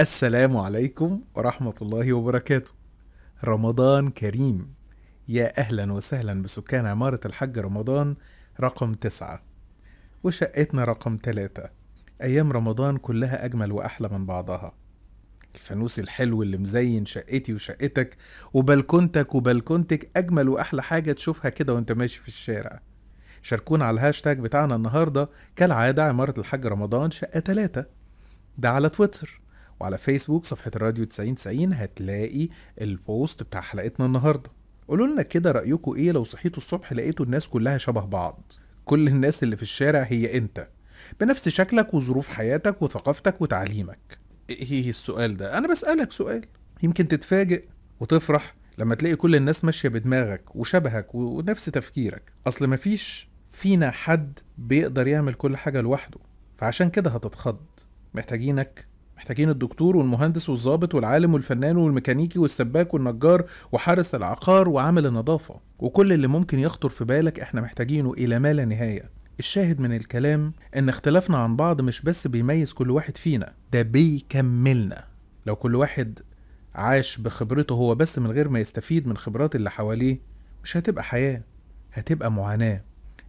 السلام عليكم ورحمة الله وبركاته رمضان كريم يا أهلا وسهلا بسكان عمارة الحج رمضان رقم تسعة وشقتنا رقم تلاتة أيام رمضان كلها أجمل وأحلى من بعضها الفانوس الحلو اللي مزين شقتي وشقتك وبلكونتك وبلكونتك أجمل وأحلى حاجة تشوفها كده وانت ماشي في الشارع شاركونا على الهاشتاج بتاعنا النهاردة كالعادة عمارة الحج رمضان شقة تلاتة ده على تويتر وعلى فيسبوك صفحة الراديو 9090 هتلاقي البوست بتاع حلقتنا النهاردة قولوا لنا كده رأيكم ايه لو صحيتوا الصبح لقيتوا الناس كلها شبه بعض كل الناس اللي في الشارع هي انت بنفس شكلك وظروف حياتك وثقافتك وتعليمك ايه السؤال ده انا بسألك سؤال يمكن تتفاجئ وتفرح لما تلاقي كل الناس ماشية بدماغك وشبهك ونفس تفكيرك أصل مفيش فينا حد بيقدر يعمل كل حاجة لوحده فعشان كده هتتخض محتاجينك محتاجين الدكتور والمهندس والظابط والعالم والفنان والميكانيكي والسباك والنجار وحارس العقار وعامل النظافة وكل اللي ممكن يخطر في بالك احنا محتاجينه إلى ما لا نهاية الشاهد من الكلام إن اختلافنا عن بعض مش بس بيميز كل واحد فينا ده بيكملنا لو كل واحد عاش بخبرته هو بس من غير ما يستفيد من خبرات اللي حواليه مش هتبقى حياة هتبقى معاناة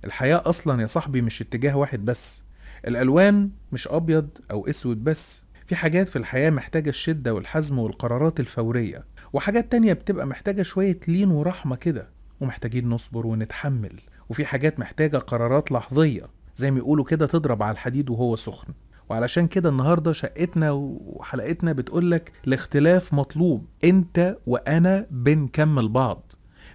الحياة أصلا يا صاحبي مش اتجاه واحد بس الألوان مش أبيض أو أسود بس في حاجات في الحياة محتاجة الشدة والحزم والقرارات الفورية وحاجات تانية بتبقى محتاجة شوية لين ورحمة كده ومحتاجين نصبر ونتحمل وفي حاجات محتاجة قرارات لحظية زي ما يقولوا كده تضرب على الحديد وهو سخن وعلشان كده النهاردة شقتنا وحلقتنا بتقولك الاختلاف مطلوب انت وانا بنكمل بعض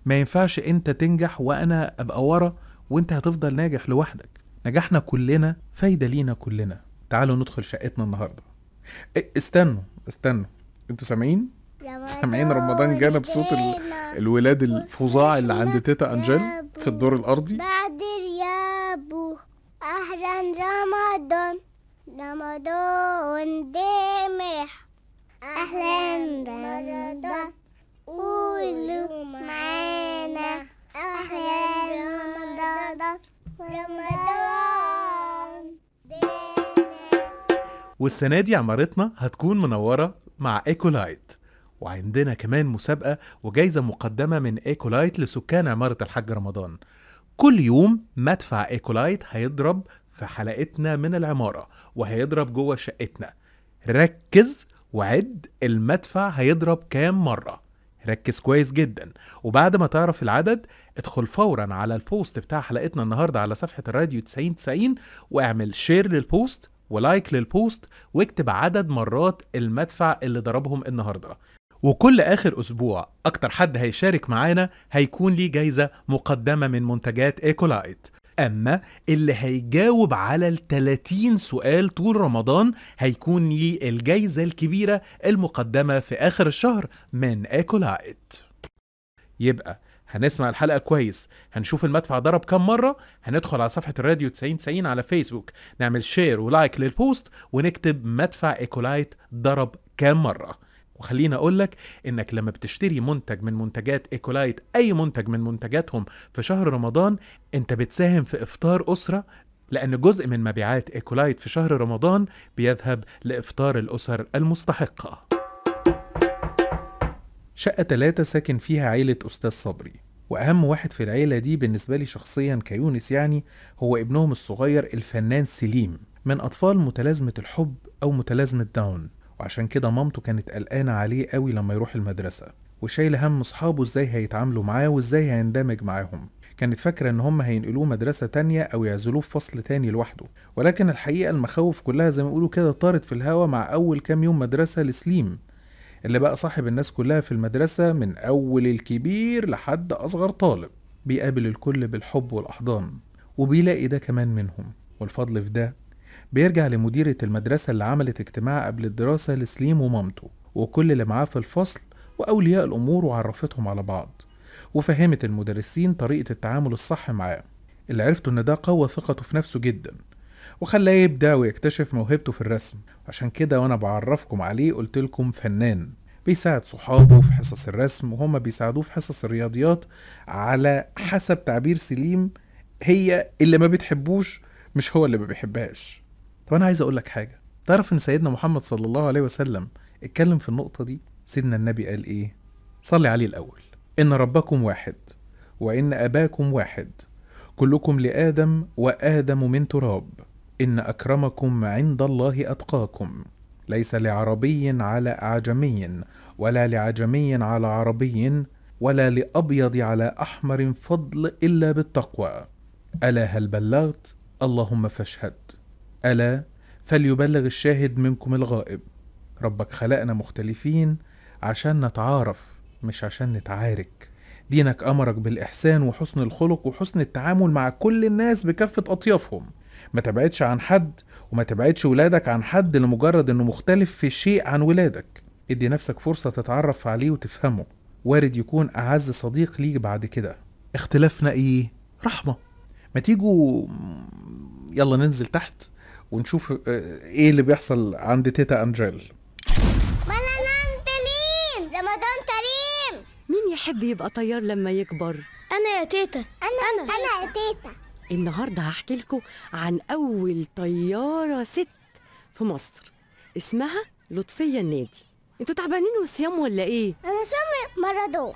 ما ينفعش انت تنجح وانا ابقى ورا وانت هتفضل ناجح لوحدك نجاحنا كلنا فايدة لينا كلنا تعالوا ندخل شقتنا النهارده إيه، استنوا استنوا انتوا سامعين؟ سامعين رمضان جانا بصوت ال... الولاد الفظاع اللي عند تيتا انجيل في الدور الارضي بعد ريابو اهلا رمضان رمضان دي والسنة دي عمارتنا هتكون منورة مع ايكولايت وعندنا كمان مسابقة وجايزة مقدمة من ايكولايت لسكان عمارة الحاج رمضان كل يوم مدفع ايكولايت هيضرب في حلقتنا من العمارة وهيضرب جوه شقتنا ركز وعد المدفع هيضرب كام مرة ركز كويس جدا وبعد ما تعرف العدد ادخل فورا على البوست بتاع حلقتنا النهاردة على صفحة الراديو 9090 واعمل شير للبوست ولايك للبوست واكتب عدد مرات المدفع اللي ضربهم النهارده وكل اخر اسبوع اكتر حد هيشارك معانا هيكون ليه جايزه مقدمه من منتجات ايكولايت اما اللي هيجاوب على ال 30 سؤال طول رمضان هيكون ليه الجايزه الكبيره المقدمه في اخر الشهر من ايكولايت يبقى هنسمع الحلقه كويس هنشوف المدفع ضرب كام مره هندخل على صفحه الراديو 9090 على فيسبوك نعمل شير ولايك للبوست ونكتب مدفع ايكولايت ضرب كام مره وخلينا اقول لك انك لما بتشتري منتج من منتجات ايكولايت اي منتج من منتجاتهم في شهر رمضان انت بتساهم في افطار اسره لأن جزء من مبيعات إيكولايت في شهر رمضان بيذهب لإفطار الأسر المستحقة. شقة تلاتة ساكن فيها عيلة أستاذ صبري وأهم واحد في العيلة دي بالنسبة لي شخصيا كيونس يعني هو ابنهم الصغير الفنان سليم من أطفال متلازمة الحب أو متلازمة داون وعشان كده مامته كانت قلقانة عليه قوي لما يروح المدرسة وشايلة هم أصحابه إزاي هيتعاملوا معاه وإزاي هيندمج معاهم كانت فاكرة إن هم هينقلوه مدرسة تانية أو يعزلوه في فصل تاني لوحده ولكن الحقيقة المخاوف كلها زي ما يقولوا كده طارت في الهوا مع أول كام يوم مدرسة لسليم اللي بقى صاحب الناس كلها في المدرسة من أول الكبير لحد أصغر طالب بيقابل الكل بالحب والأحضان وبيلاقي ده كمان منهم والفضل في ده بيرجع لمديرة المدرسة اللي عملت اجتماع قبل الدراسة لسليم ومامته وكل اللي معاه في الفصل وأولياء الأمور وعرفتهم على بعض وفهمت المدرسين طريقة التعامل الصح معاه اللي عرفته إن ده قوى ثقته في نفسه جدا وخلاه يبدع ويكتشف موهبته في الرسم عشان كده وانا بعرفكم عليه قلت لكم فنان بيساعد صحابه في حصص الرسم وهما بيساعدوه في حصص الرياضيات على حسب تعبير سليم هي اللي ما بتحبوش مش هو اللي ما بيحبهاش طب انا عايز اقول لك حاجه تعرف ان سيدنا محمد صلى الله عليه وسلم اتكلم في النقطه دي سيدنا النبي قال ايه صلي عليه الاول ان ربكم واحد وان اباكم واحد كلكم لادم وادم من تراب إن أكرمكم عند الله أتقاكم ليس لعربي على أعجمي ولا لعجمي على عربي ولا لأبيض على أحمر فضل إلا بالتقوى ألا هل بلغت؟ اللهم فاشهد ألا فليبلغ الشاهد منكم الغائب ربك خلقنا مختلفين عشان نتعارف مش عشان نتعارك دينك أمرك بالإحسان وحسن الخلق وحسن التعامل مع كل الناس بكافة أطيافهم ما تبعدش عن حد وما تبعدش ولادك عن حد لمجرد انه مختلف في شيء عن ولادك ادي نفسك فرصة تتعرف عليه وتفهمه وارد يكون أعز صديق ليك بعد كده اختلافنا ايه؟ رحمة ما تيجوا يلا ننزل تحت ونشوف آه، ايه اللي بيحصل عند تيتا أنجيل رمضان تليم رمضان كريم مين يحب يبقى طيار لما يكبر؟ أنا يا تيتا أنا أنا, أنا يا تيتا النهارده هحكي لكم عن اول طياره ست في مصر اسمها لطفيه النادي انتوا تعبانين وصيام ولا ايه انا شامي مرضو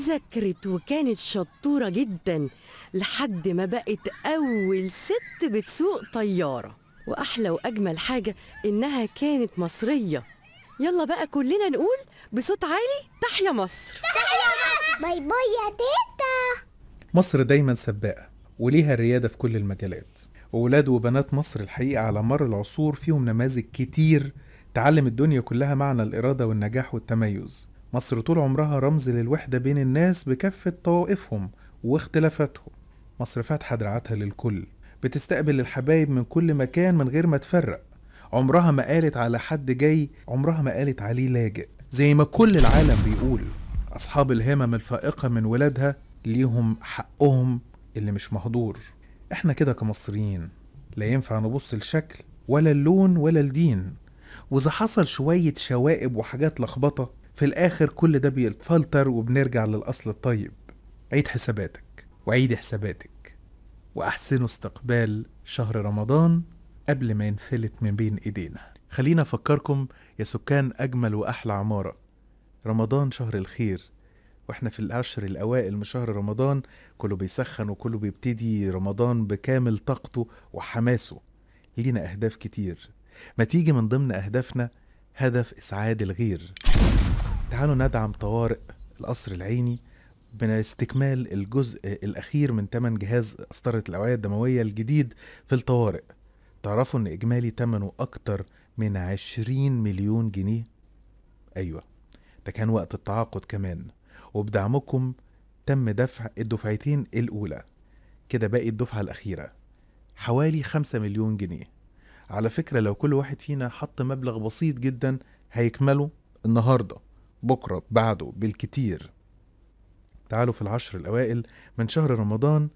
ذاكرت وكانت شطورة جدا لحد ما بقت أول ست بتسوق طيارة وأحلى وأجمل حاجة إنها كانت مصرية يلا بقى كلنا نقول بصوت عالي تحيا مصر تحيا مصر باي باي يا تيتا مصر دايما سباقة وليها الريادة في كل المجالات وولاد وبنات مصر الحقيقة على مر العصور فيهم نماذج كتير تعلم الدنيا كلها معنى الإرادة والنجاح والتميز مصر طول عمرها رمز للوحدة بين الناس بكافة طوائفهم واختلافاتهم مصر فاتحة دراعاتها للكل بتستقبل الحبايب من كل مكان من غير ما تفرق عمرها ما قالت على حد جاي عمرها ما قالت عليه لاجئ زي ما كل العالم بيقول أصحاب الهمم الفائقة من ولادها ليهم حقهم اللي مش مهدور احنا كده كمصريين لا ينفع نبص الشكل ولا اللون ولا الدين واذا حصل شوية شوائب وحاجات لخبطة في الاخر كل ده بيتفلتر وبنرجع للاصل الطيب عيد حساباتك وعيد حساباتك واحسنوا استقبال شهر رمضان قبل ما ينفلت من بين ايدينا خلينا افكركم يا سكان اجمل واحلى عماره رمضان شهر الخير واحنا في العشر الاوائل من شهر رمضان كله بيسخن وكله بيبتدي رمضان بكامل طاقته وحماسه لينا اهداف كتير ما تيجي من ضمن اهدافنا هدف اسعاد الغير تعالوا ندعم طوارئ القصر العيني من استكمال الجزء الأخير من تمن جهاز قسطرة الأوعية الدموية الجديد في الطوارئ تعرفوا إن إجمالي تمنه أكتر من عشرين مليون جنيه؟ أيوة ده كان وقت التعاقد كمان وبدعمكم تم دفع الدفعتين الأولى كده باقي الدفعة الأخيرة حوالي خمسة مليون جنيه على فكرة لو كل واحد فينا حط مبلغ بسيط جدا هيكمله النهاردة بكرة بعده بالكتير تعالوا في العشر الأوائل من شهر رمضان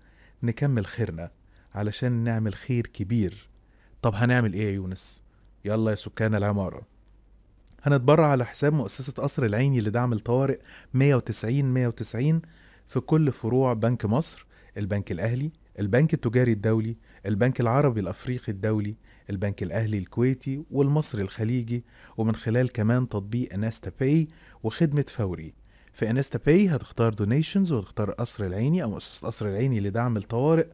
نكمل خيرنا علشان نعمل خير كبير طب هنعمل ايه يا يونس يلا يا سكان العماره هنتبرع على حساب مؤسسة قصر العيني لدعم الطوارئ 190 190 في كل فروع بنك مصر البنك الأهلي البنك التجاري الدولي البنك العربي الأفريقي الدولي البنك الأهلي الكويتي والمصري الخليجي ومن خلال كمان تطبيق انستا باي وخدمة فوري في انستا باي هتختار دونيشنز وتختار قصر العيني أو مؤسسة قصر العيني لدعم الطوارئ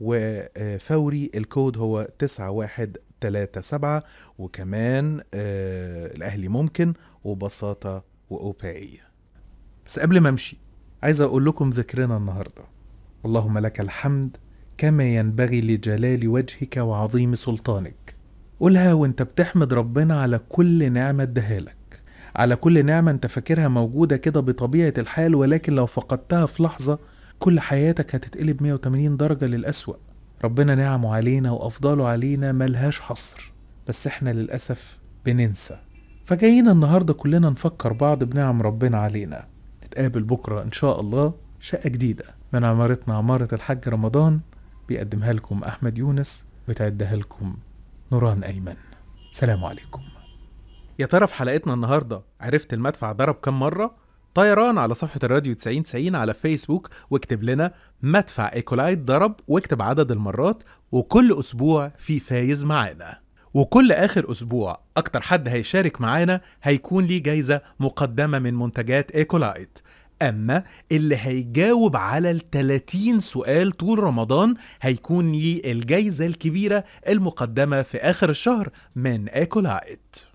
وفوري الكود هو واحد 3 7 وكمان آه الاهلي ممكن وبساطه واوبائيه بس قبل ما امشي عايز اقول لكم ذكرنا النهارده اللهم لك الحمد كما ينبغي لجلال وجهك وعظيم سلطانك قولها وانت بتحمد ربنا على كل نعمه دهالك على كل نعمه انت فاكرها موجوده كده بطبيعه الحال ولكن لو فقدتها في لحظه كل حياتك هتتقلب 180 درجه للأسوأ ربنا نعمه علينا وأفضاله علينا ملهاش حصر بس احنا للأسف بننسى فجايين النهاردة كلنا نفكر بعض بنعم ربنا علينا نتقابل بكرة إن شاء الله شقة جديدة من عمارتنا عمارة الحاج رمضان بيقدمها لكم أحمد يونس بتعدها لكم نوران أيمن سلام عليكم يا ترى في حلقتنا النهاردة عرفت المدفع ضرب كم مرة؟ طيران على صفحة الراديو 9090 على فيسبوك واكتب لنا مدفع ايكولايت ضرب واكتب عدد المرات وكل أسبوع في فايز معانا وكل آخر أسبوع أكتر حد هيشارك معانا هيكون ليه جايزة مقدمة من منتجات ايكولايت أما اللي هيجاوب على ال 30 سؤال طول رمضان هيكون ليه الجايزة الكبيرة المقدمة في آخر الشهر من ايكولايت